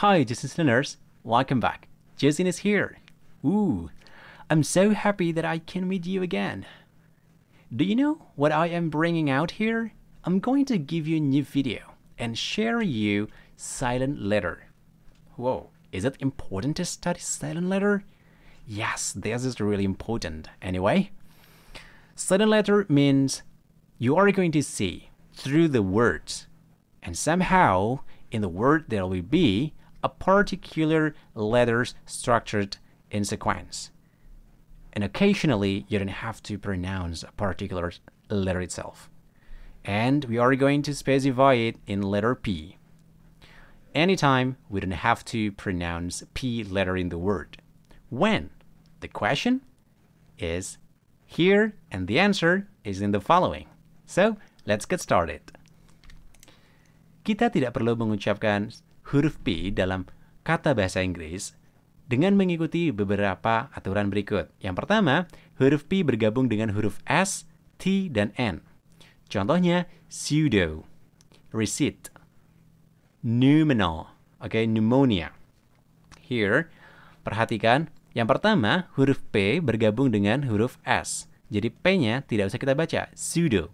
Hi, Jason nurse. Welcome back. Jason is here. Ooh, I'm so happy that I can meet you again. Do you know what I am bringing out here? I'm going to give you a new video and share you silent letter. Whoa, is it important to study silent letter? Yes, this is really important. Anyway, silent letter means you are going to see through the words and somehow in the word there will be a particular letters structured in sequence. And occasionally, you don't have to pronounce a particular letter itself. And we are going to specify it in letter P. Anytime, we don't have to pronounce P letter in the word. When? The question is here, and the answer is in the following. So, let's get started. Kita tidak perlu mengucapkan huruf P dalam kata bahasa Inggris dengan mengikuti beberapa aturan berikut. Yang pertama, huruf P bergabung dengan huruf S, T, dan N. Contohnya, pseudo, receipt, noumenal, oke, okay, pneumonia. Here, perhatikan, yang pertama, huruf P bergabung dengan huruf S. Jadi P-nya tidak usah kita baca, pseudo.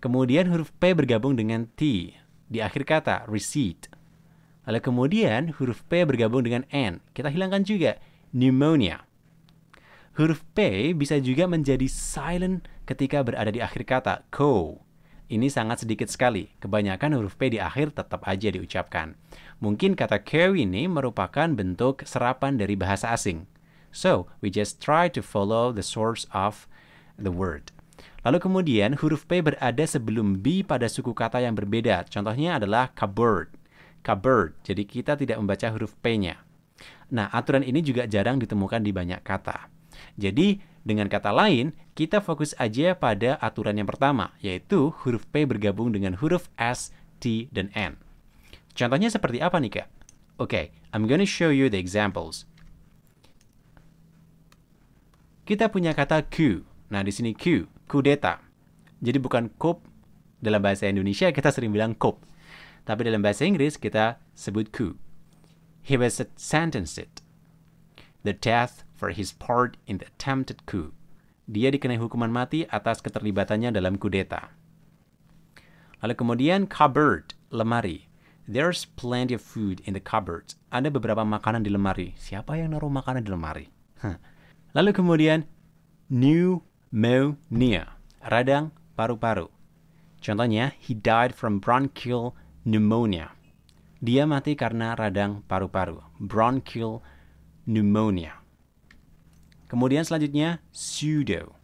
Kemudian huruf P bergabung dengan T di akhir kata, receipt. Lalu kemudian huruf P bergabung dengan N. Kita hilangkan juga pneumonia. Huruf P bisa juga menjadi silent ketika berada di akhir kata co. Ini sangat sedikit sekali. Kebanyakan huruf P di akhir tetap aja diucapkan. Mungkin kata care ini merupakan bentuk serapan dari bahasa asing. So, we just try to follow the source of the word. Lalu kemudian huruf P berada sebelum B pada suku kata yang berbeda. Contohnya adalah cupboard cupboard. Jadi kita tidak membaca huruf P-nya. Nah, aturan ini juga jarang ditemukan di banyak kata. Jadi, dengan kata lain, kita fokus aja pada aturan yang pertama, yaitu huruf P bergabung dengan huruf S, T, dan N. Contohnya seperti apa nih, Kak? Oke, okay, I'm gonna show you the examples. Kita punya kata Q. Nah, di sini Q, kudeta. Jadi bukan kop. Dalam bahasa Indonesia kita sering bilang kop tapi dalam bahasa Inggris kita sebut coup. He was sentenced the death for his part in the attempted coup. Dia dikenai hukuman mati atas keterlibatannya dalam kudeta. Lalu kemudian cupboard, lemari. There's plenty of food in the cupboard. Ada beberapa makanan di lemari. Siapa yang naruh makanan di lemari? Lalu kemudian pneumonia, radang paru-paru. Contohnya, he died from bronchial pneumonia. Dia mati karena radang paru-paru, bronchial pneumonia. Kemudian selanjutnya pseudo.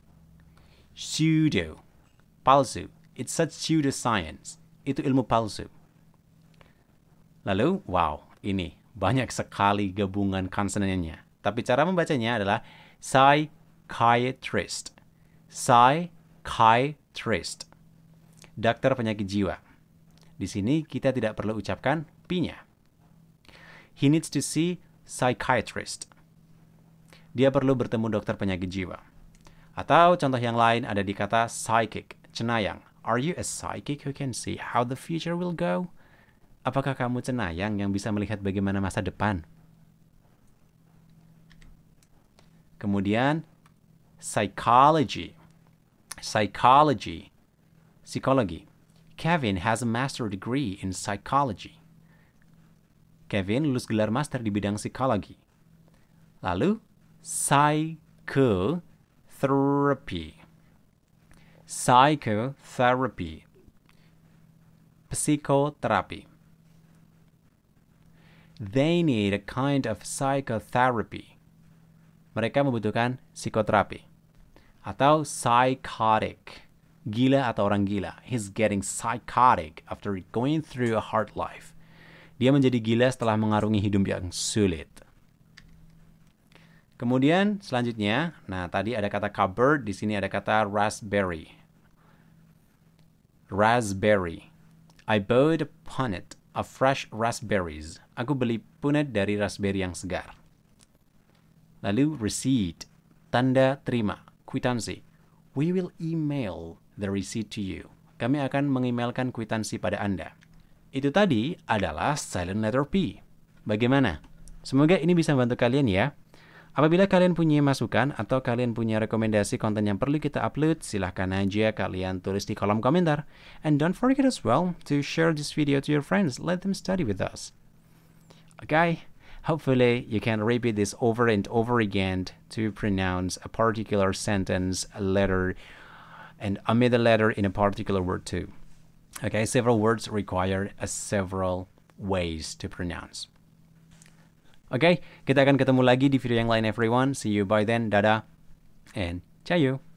Pseudo. Palsu. It's such pseudoscience. Itu ilmu palsu. Lalu, wow, ini banyak sekali gabungan konsonannya. Tapi cara membacanya adalah psychiatrist. Psychiatrist. Dokter penyakit jiwa. Di sini kita tidak perlu ucapkan P-nya. He needs to see psychiatrist. Dia perlu bertemu dokter penyakit jiwa. Atau contoh yang lain ada di kata psychic, cenayang. Are you a psychic who can see how the future will go? Apakah kamu cenayang yang bisa melihat bagaimana masa depan? Kemudian psychology. Psychology. Psikologi. Kevin has a master degree in psychology. Kevin lulus gelar master di bidang psikologi. Lalu, psychotherapy. Psychotherapy. Psikoterapi. They need a kind of psychotherapy. Mereka membutuhkan psikoterapi atau psychotic gila atau orang gila. He's getting psychotic after going through a hard life. Dia menjadi gila setelah mengarungi hidup yang sulit. Kemudian selanjutnya, nah tadi ada kata cupboard, di sini ada kata raspberry. Raspberry. I bought a punnet of fresh raspberries. Aku beli punnet dari raspberry yang segar. Lalu receipt, tanda terima, kwitansi. We will email the receipt to you. Kami akan mengemailkan kwitansi pada Anda. Itu tadi adalah silent letter P. Bagaimana? Semoga ini bisa membantu kalian ya. Apabila kalian punya masukan atau kalian punya rekomendasi konten yang perlu kita upload, silahkan aja kalian tulis di kolom komentar. And don't forget as well to share this video to your friends. Let them study with us. Okay, hopefully you can repeat this over and over again to pronounce a particular sentence, a letter, and omit a letter in a particular word too. Okay, several words require a uh, several ways to pronounce. Okay, kita akan ketemu lagi di video yang lain everyone. See you by then. Dadah and ciao.